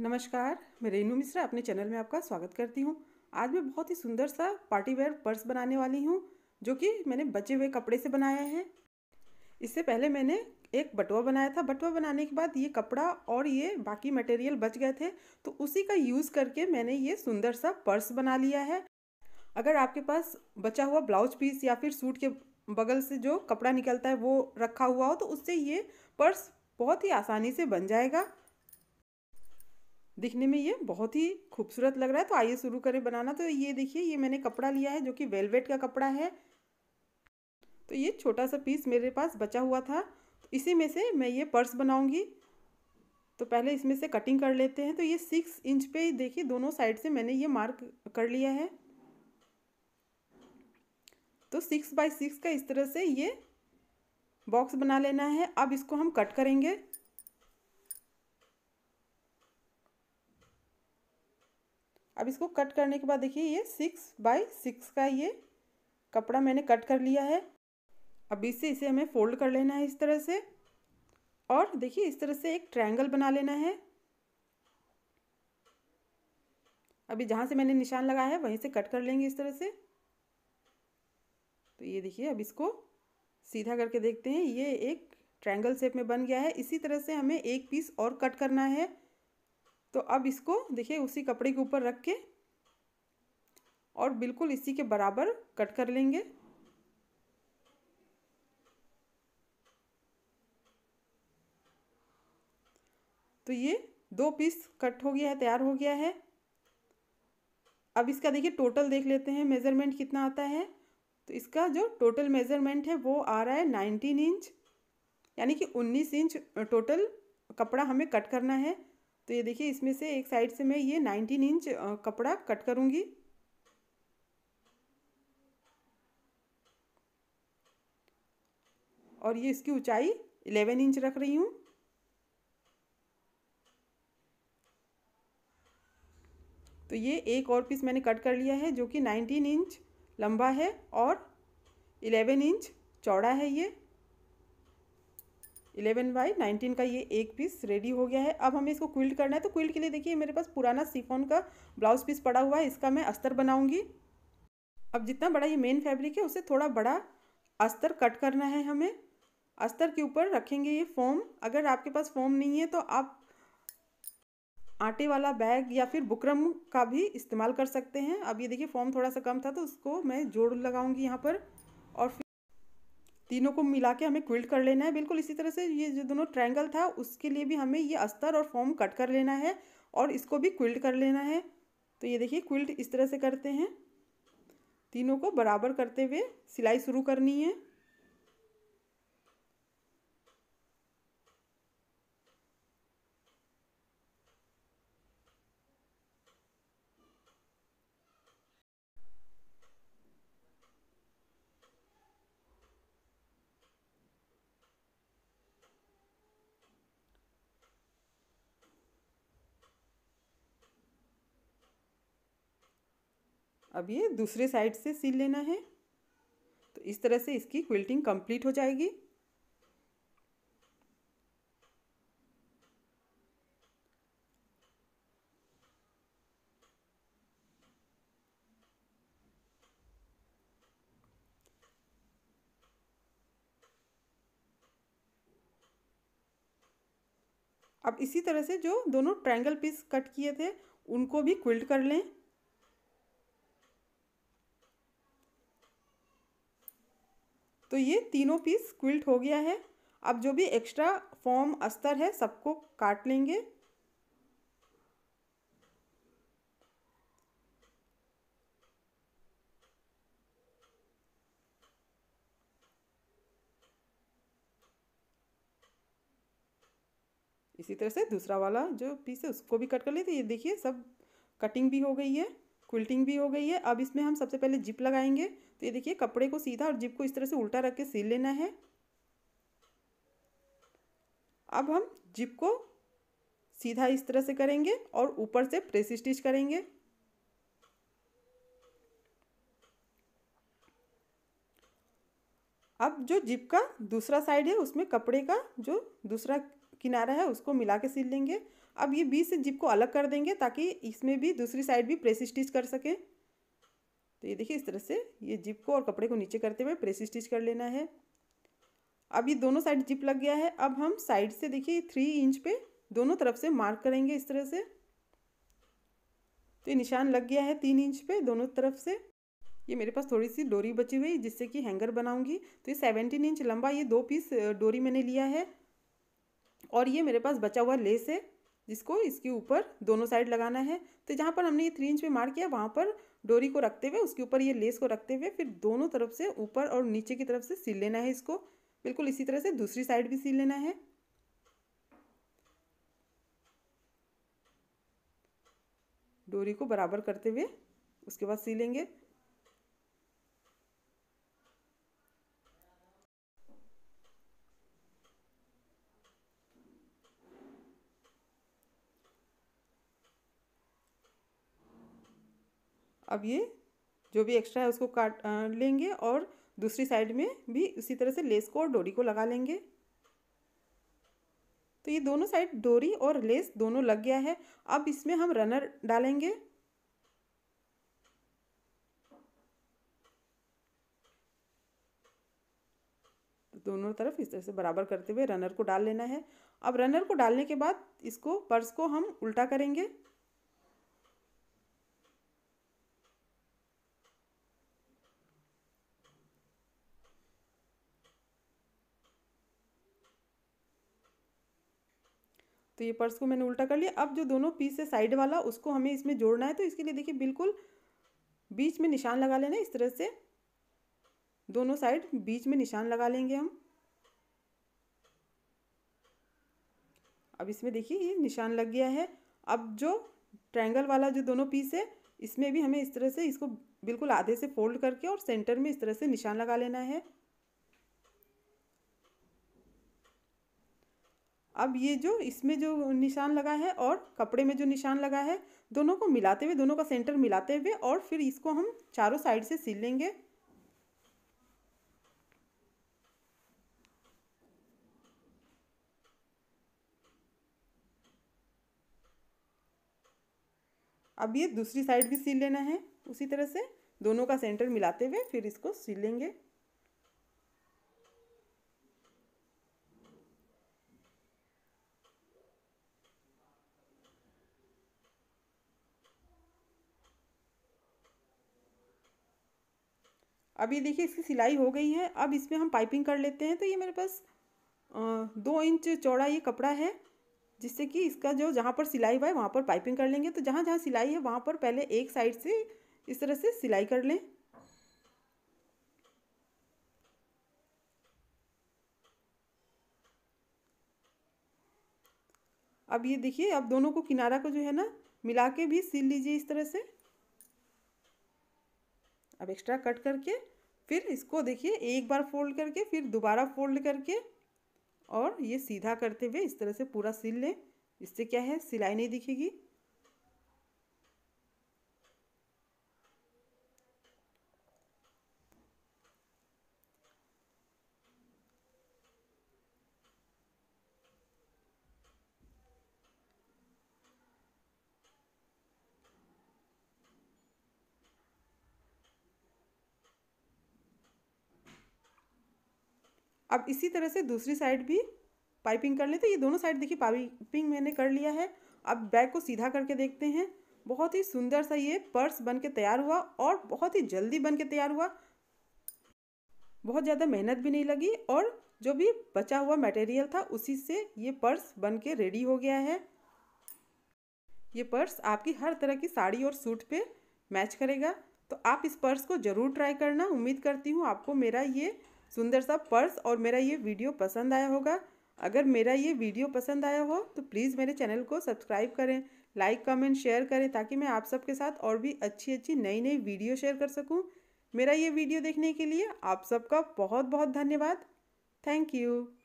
नमस्कार मैं रेनू मिश्रा अपने चैनल में आपका स्वागत करती हूँ आज मैं बहुत ही सुंदर सा पार्टी वेयर पर्स बनाने वाली हूँ जो कि मैंने बचे हुए कपड़े से बनाया है इससे पहले मैंने एक बटुआ बनाया था बटुआ बनाने के बाद ये कपड़ा और ये बाकी मटेरियल बच गए थे तो उसी का यूज़ करके मैंने ये सुंदर सा पर्स बना लिया है अगर आपके पास बचा हुआ ब्लाउज पीस या फिर सूट के बगल से जो कपड़ा निकलता है वो रखा हुआ हो तो उससे ये पर्स बहुत ही आसानी से बन जाएगा दिखने में ये बहुत ही खूबसूरत लग रहा है तो आइए शुरू करें बनाना तो ये देखिए ये मैंने कपड़ा लिया है जो कि वेलवेट का कपड़ा है तो ये छोटा सा पीस मेरे पास बचा हुआ था तो इसी में से मैं ये पर्स बनाऊंगी तो पहले इसमें से कटिंग कर लेते हैं तो ये सिक्स इंच पे देखिए दोनों साइड से मैंने ये मार्क कर लिया है तो सिक्स बाई सिक्स का इस तरह से ये बॉक्स बना लेना है अब इसको हम कट करेंगे अब इसको कट करने के बाद देखिए ये सिक्स बाई सिक्स का ये कपड़ा मैंने कट कर लिया है अब इससे इसे हमें फोल्ड कर लेना है इस तरह से और देखिए इस तरह से एक ट्रायंगल बना लेना है अभी जहाँ से मैंने निशान लगाया है वहीं से कट कर लेंगे इस तरह से तो ये देखिए अब इसको सीधा करके देखते हैं ये एक ट्रायंगल शेप में बन गया है इसी तरह से हमें एक पीस और कट करना है तो अब इसको देखिए उसी कपड़े के ऊपर रख के और बिल्कुल इसी के बराबर कट कर लेंगे तो ये दो पीस कट हो गया है तैयार हो गया है अब इसका देखिए टोटल देख लेते हैं मेज़रमेंट कितना आता है तो इसका जो टोटल मेज़रमेंट है वो आ रहा है नाइनटीन इंच यानी कि उन्नीस इंच टोटल कपड़ा हमें कट करना है तो ये देखिए इसमें से एक साइड से मैं ये नाइनटीन इंच कपड़ा कट करूँगी और ये इसकी ऊंचाई इलेवन इंच रख रही हूँ तो ये एक और पीस मैंने कट कर लिया है जो कि नाइनटीन इंच लंबा है और इलेवन इंच चौड़ा है ये इलेवन बाई नाइनटीन का ये एक पीस रेडी हो गया है अब हमें इसको क्विल्ट करना है तो क्विल्ट के लिए देखिए मेरे पास पुराना सीफोन का ब्लाउज पीस पड़ा हुआ है इसका मैं अस्तर बनाऊंगी अब जितना बड़ा ये मेन फैब्रिक है उसे थोड़ा बड़ा अस्तर कट करना है हमें अस्तर के ऊपर रखेंगे ये फोम अगर आपके पास फोम नहीं है तो आप आटे वाला बैग या फिर बुकरम का भी इस्तेमाल कर सकते हैं अब ये देखिए फॉर्म थोड़ा सा कम था तो उसको मैं जोड़ लगाऊंगी यहाँ पर और तीनों को मिला के हमें क्विल्ट कर लेना है बिल्कुल इसी तरह से ये जो दोनों ट्रायंगल था उसके लिए भी हमें ये अस्तर और फॉर्म कट कर लेना है और इसको भी क्विल्ट कर लेना है तो ये देखिए क्विल्ट इस तरह से करते हैं तीनों को बराबर करते हुए सिलाई शुरू करनी है अब ये दूसरे साइड से सिल लेना है तो इस तरह से इसकी क्विल्टिंग कंप्लीट हो जाएगी अब इसी तरह से जो दोनों ट्रायंगल पीस कट किए थे उनको भी क्विल्ट कर लें तो ये तीनों पीस क्विल्ट हो गया है अब जो भी एक्स्ट्रा फॉर्म अस्तर है सबको काट लेंगे इसी तरह से दूसरा वाला जो पीस है उसको भी कट कर लेते ये देखिए सब कटिंग भी हो गई है क्विल्टिंग भी हो गई है अब इसमें हम सबसे पहले जिप लगाएंगे तो ये देखिए कपड़े को सीधा और जिप को इस तरह से उल्टा रख के सिल लेना है अब हम जिप को सीधा इस तरह से करेंगे और ऊपर से प्रेस स्टिच करेंगे अब जो जिप का दूसरा साइड है उसमें कपड़े का जो दूसरा किनारा है उसको मिला के सिल लेंगे अब ये बीस से जिप को अलग कर देंगे ताकि इसमें भी दूसरी साइड भी प्रेस स्टिच कर सकें तो ये देखिए इस तरह से ये जिप को और कपड़े को नीचे करते हुए प्रेस स्टिच कर लेना है अब ये दोनों साइड जिप लग गया है अब हम साइड से देखिए थ्री इंच पे दोनों तरफ से मार्क करेंगे इस तरह से तो ये निशान लग गया है तीन इंच पे दोनों तरफ से ये मेरे पास थोड़ी सी डोरी बची हुई जिससे कि हैंगर बनाऊंगी तो ये सेवनटीन इंच लंबा ये दो पीस डोरी मैंने लिया है और ये मेरे पास बचा हुआ लेस है जिसको इसके ऊपर दोनों साइड लगाना है तो जहाँ पर हमने ये थ्री इंच पे मार्क किया वहाँ पर डोरी को रखते हुए उसके ऊपर ये लेस को रखते हुए फिर दोनों तरफ से ऊपर और नीचे की तरफ से सिल लेना है इसको बिल्कुल इसी तरह से दूसरी साइड भी सिल लेना है डोरी को बराबर करते हुए उसके बाद सिलेंगे अब ये जो भी एक्स्ट्रा है उसको काट लेंगे और दूसरी साइड में भी उसी तरह से लेस को और डोरी को लगा लेंगे तो ये दोनों साइड डोरी और लेस दोनों लग गया है अब इसमें हम रनर डालेंगे तो दोनों तरफ इस तरह से बराबर करते हुए रनर को डाल लेना है अब रनर को डालने के बाद इसको पर्स को हम उल्टा करेंगे तो ये पर्स को मैंने उल्टा कर लिया अब जो दोनों पीस है साइड वाला उसको हमें इसमें जोड़ना है तो इसके लिए देखिए बिल्कुल बीच में निशान लगा लेना इस तरह से दोनों साइड बीच में निशान लगा लेंगे हम अब इसमें देखिए ये निशान लग गया है अब जो ट्रायंगल वाला जो दोनों पीस है इसमें भी हमें इस तरह से इसको बिल्कुल आधे से फोल्ड करके और सेंटर में इस तरह से निशान लगा लेना है अब ये जो इसमें जो निशान लगा है और कपड़े में जो निशान लगा है दोनों को मिलाते हुए दोनों का सेंटर मिलाते हुए और फिर इसको हम चारों साइड से सिल लेंगे अब ये दूसरी साइड भी सिल लेना है उसी तरह से दोनों का सेंटर मिलाते हुए फिर इसको सिलेंगे अब ये देखिए इसकी सिलाई हो गई है अब इसमें हम पाइपिंग कर लेते हैं तो ये मेरे पास दो इंच चौड़ा ये कपड़ा है जिससे कि इसका जो जहाँ पर सिलाई हुआ है वहाँ पर पाइपिंग कर लेंगे तो जहाँ जहाँ सिलाई है वहाँ पर पहले एक साइड से इस तरह से सिलाई कर लें अब ये देखिए अब दोनों को किनारा को जो है ना मिला के भी सिल लीजिए इस तरह से अब एक्स्ट्रा कट करके फिर इसको देखिए एक बार फोल्ड करके फिर दोबारा फोल्ड करके और ये सीधा करते हुए इस तरह से पूरा सिल लें इससे क्या है सिलाई नहीं दिखेगी अब इसी तरह से दूसरी साइड भी पाइपिंग कर लेते हैं ये दोनों साइड देखिए पाइपिंग मैंने कर लिया है अब बैग को सीधा करके देखते हैं बहुत ही सुंदर सा ये पर्स बन के तैयार हुआ और बहुत ही जल्दी बन के तैयार हुआ बहुत ज़्यादा मेहनत भी नहीं लगी और जो भी बचा हुआ मटेरियल था उसी से ये पर्स बन के रेडी हो गया है ये पर्स आपकी हर तरह की साड़ी और सूट पे मैच करेगा तो आप इस पर्स को ज़रूर ट्राई करना उम्मीद करती हूँ आपको मेरा ये सुंदर सा पर्स और मेरा ये वीडियो पसंद आया होगा अगर मेरा ये वीडियो पसंद आया हो तो प्लीज़ मेरे चैनल को सब्सक्राइब करें लाइक कमेंट शेयर करें ताकि मैं आप सबके साथ और भी अच्छी अच्छी नई नई वीडियो शेयर कर सकूं मेरा ये वीडियो देखने के लिए आप सबका बहुत बहुत धन्यवाद थैंक यू